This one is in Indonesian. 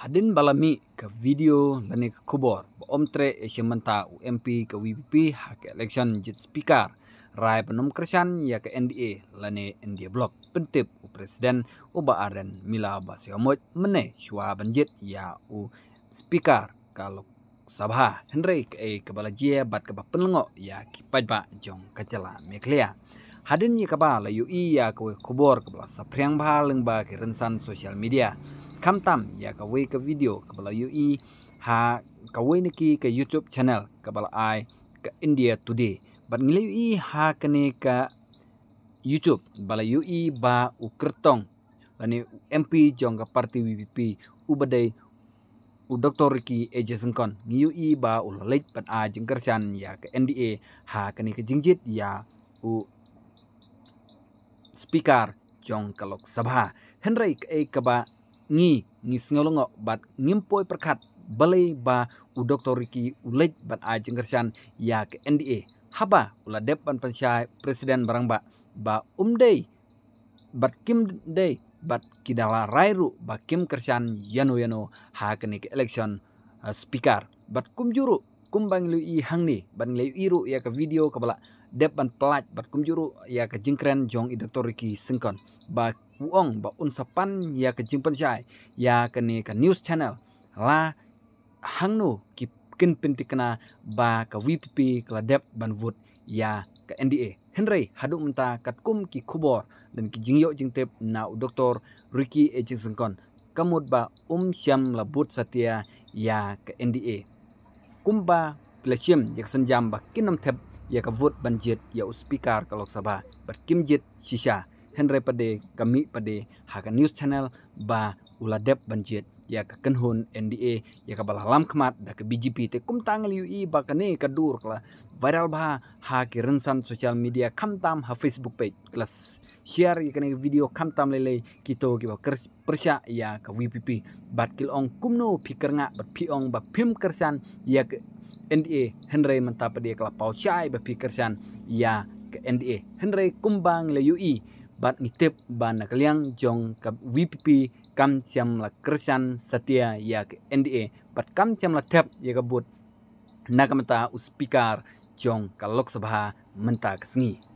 Hadin balami ke video lani ke kubor ba omtre e UMP ke WPP hak election jit speaker rai penom kersan ya ke NDA lani india blok pentip u presiden u ba aren mila ba mene suah banjit ya u speaker kalau sabha henry ke e ke balajia bat ke ba ya kipat ba jong kacela meklia hadin ye ka la yu iya ke kubor ke ba sapriang ba leng ba ke rensan sosial media kam tam ya ka we ka video ka bala ui e, ha ka we niki ka youtube channel ka bala ai ka india today bat ngile ui e, ha kene ka youtube bala ui e, ba u kertong lani mp jong ka parti wpp ubadai u doktor ki eje kon ngiu i ba u lelek pat a jengkersan ya ke NDA ha kene ke jingjit ya u speaker jong kalok sabha henry ke e ngi ngi singalongo bat ngimpoi perkat balai ba u doktor riki ulej bat a jengkersian ya ke NDA haba ula depan pensiai presiden barang ba ba umdei bat kim dei bat kidala rairu ba kim kersian yano yano ha ke election uh, speaker bat kum juru kum bang lu i hang ni ban le iru ya ke video kebala depan pelat bat kumjuru juru ya ke jengkren jong i doktor riki sengkon ba uong ba sapan ya ke jimpan syai ya ke ni ke news channel la nu ki kin pinti kena ba ke WPP ban banvut ya ke NDA Henry haduk menta kat kum ki kubor dan ki jingyo tep na doktor Ricky Ejingsengkon kamut ba um syam labut satia ya, ya ke NDA kumba plesium yak senjam ba kinam tep ya ke ya ban banjet ya uspikar kalok sabah bat kimjet shisha Henry pade kami pade hakan news channel ba uladep banjit ya ke kenhun NDA ya ke balalam kemat da ke BGP te kum tangal UI ba ini ke dur viral ba ha ke rensan social media kamtam tam ha Facebook page kelas share ya kane video kamtam lele kita ke ba persya ya ke WPP bat kilong kumno pikir nga bat pi ong pim kersan ya ke NDA Henry mentapa dia kelapau syai chai ba pikir san ya ke NDA Henry kumbang le UI bat ngitip ba liang jong kap VPP kam siam la kersan setia ya ke NDA bat kam siam la tep ya kabut nakamata uspikar jong kalok sabha mentak sengi